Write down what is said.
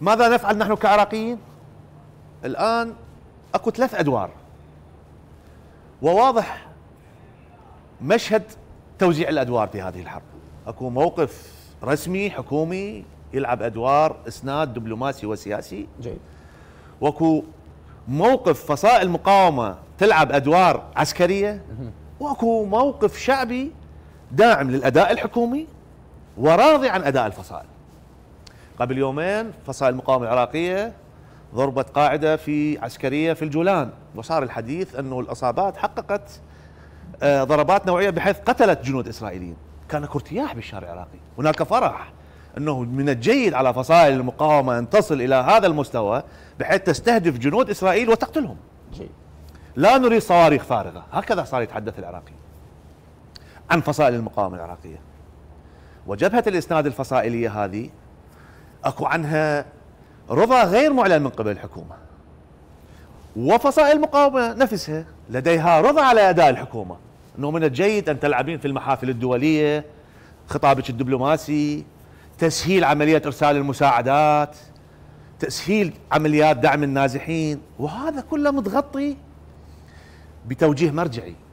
ماذا نفعل نحن كعراقيين؟ الآن أكو ثلاث أدوار وواضح مشهد توزيع الأدوار في هذه الحرب أكو موقف رسمي حكومي يلعب أدوار إسناد دبلوماسي وسياسي جيد واكو موقف فصائل مقاومة تلعب أدوار عسكرية واكو موقف شعبي داعم للأداء الحكومي وراضي عن أداء الفصائل قبل يومين فصائل المقاومه العراقيه ضربت قاعده في عسكريه في الجولان وصار الحديث انه الاصابات حققت آه، ضربات نوعيه بحيث قتلت جنود اسرائيليين كان اكو ارتياح بالشارع العراقي هناك فرح انه من الجيد على فصائل المقاومه ان تصل الى هذا المستوى بحيث تستهدف جنود اسرائيل وتقتلهم جيد. لا نريد صواريخ فارغه هكذا صار يتحدث العراقي عن فصائل المقاومه العراقيه وجبهه الاسناد الفصائليه هذه اكو عنها رضا غير معلن من قبل الحكومه وفصائل المقاومه نفسها لديها رضا على اداء الحكومه انه من الجيد ان تلعبين في المحافل الدوليه خطابك الدبلوماسي تسهيل عمليه ارسال المساعدات تسهيل عمليات دعم النازحين وهذا كله متغطي بتوجيه مرجعي